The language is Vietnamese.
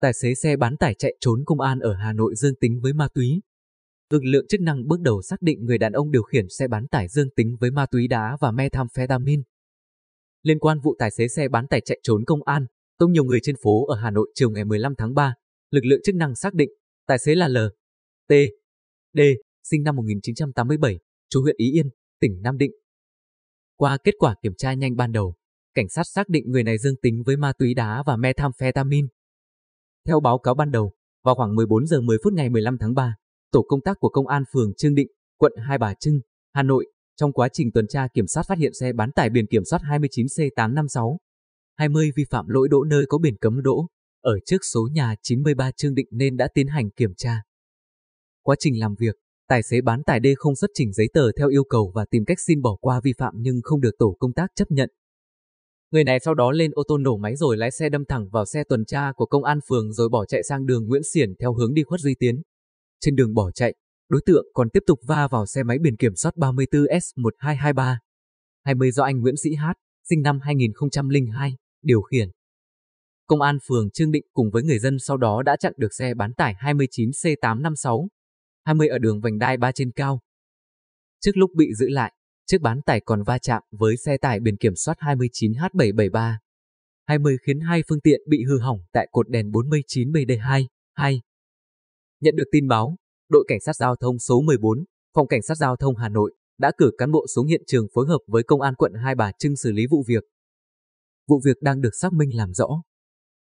Tài xế xe bán tải chạy trốn công an ở Hà Nội dương tính với ma túy. Lực lượng chức năng bước đầu xác định người đàn ông điều khiển xe bán tải dương tính với ma túy đá và methamphetamine. Liên quan vụ tài xế xe bán tải chạy trốn công an, tông nhiều người trên phố ở Hà Nội chiều ngày 15 tháng 3, lực lượng chức năng xác định tài xế là L, T, D, sinh năm 1987, chú huyện Ý Yên, tỉnh Nam Định. Qua kết quả kiểm tra nhanh ban đầu, cảnh sát xác định người này dương tính với ma túy đá và methamphetamine. Theo báo cáo ban đầu, vào khoảng 14 giờ 10 phút ngày 15 tháng 3, tổ công tác của công an phường Trương Định, quận Hai Bà Trưng, Hà Nội, trong quá trình tuần tra kiểm soát phát hiện xe bán tải biển kiểm soát 29C856 20 vi phạm lỗi đỗ nơi có biển cấm đỗ ở trước số nhà 93 Trương Định nên đã tiến hành kiểm tra. Quá trình làm việc, tài xế bán tải D không xuất trình giấy tờ theo yêu cầu và tìm cách xin bỏ qua vi phạm nhưng không được tổ công tác chấp nhận. Người này sau đó lên ô tô nổ máy rồi lái xe đâm thẳng vào xe tuần tra của công an phường rồi bỏ chạy sang đường Nguyễn Xiển theo hướng đi khuất duy tiến. Trên đường bỏ chạy, đối tượng còn tiếp tục va vào xe máy biển kiểm soát 34S1223. 20 do anh Nguyễn Sĩ Hát, sinh năm 2002, điều khiển. Công an phường Trương Định cùng với người dân sau đó đã chặn được xe bán tải 29C856, 20 ở đường vành đai 3 trên cao. Trước lúc bị giữ lại, chiếc bán tải còn va chạm với xe tải biển kiểm soát 29H773. 20 khiến hai phương tiện bị hư hỏng tại cột đèn 49BD2. 2. Nhận được tin báo, đội cảnh sát giao thông số 14, phòng cảnh sát giao thông Hà Nội đã cử cán bộ xuống hiện trường phối hợp với công an quận Hai Bà Trưng xử lý vụ việc. Vụ việc đang được xác minh làm rõ.